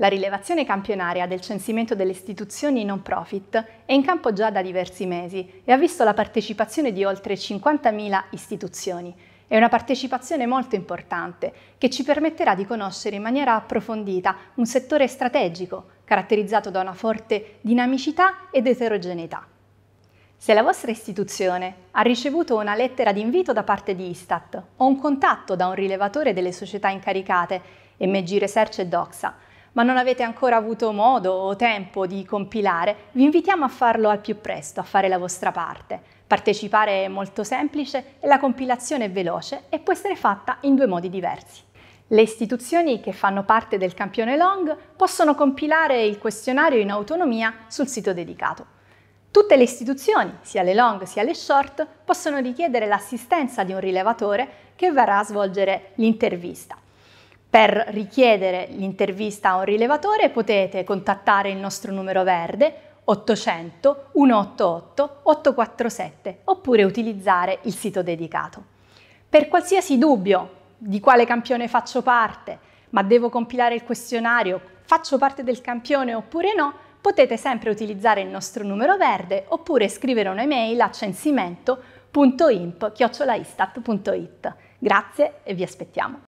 La rilevazione campionaria del censimento delle istituzioni non profit è in campo già da diversi mesi e ha visto la partecipazione di oltre 50.000 istituzioni. È una partecipazione molto importante che ci permetterà di conoscere in maniera approfondita un settore strategico caratterizzato da una forte dinamicità ed eterogeneità. Se la vostra istituzione ha ricevuto una lettera di invito da parte di Istat o un contatto da un rilevatore delle società incaricate, MG Research e Doxa, ma non avete ancora avuto modo o tempo di compilare, vi invitiamo a farlo al più presto, a fare la vostra parte. Partecipare è molto semplice e la compilazione è veloce e può essere fatta in due modi diversi. Le istituzioni che fanno parte del campione Long possono compilare il questionario in autonomia sul sito dedicato. Tutte le istituzioni, sia le long sia le short, possono richiedere l'assistenza di un rilevatore che verrà a svolgere l'intervista. Per richiedere l'intervista a un rilevatore potete contattare il nostro numero verde 800 188 847 oppure utilizzare il sito dedicato. Per qualsiasi dubbio di quale campione faccio parte, ma devo compilare il questionario, faccio parte del campione oppure no, potete sempre utilizzare il nostro numero verde oppure scrivere un'email a censimento.imp.istat.it. Grazie e vi aspettiamo.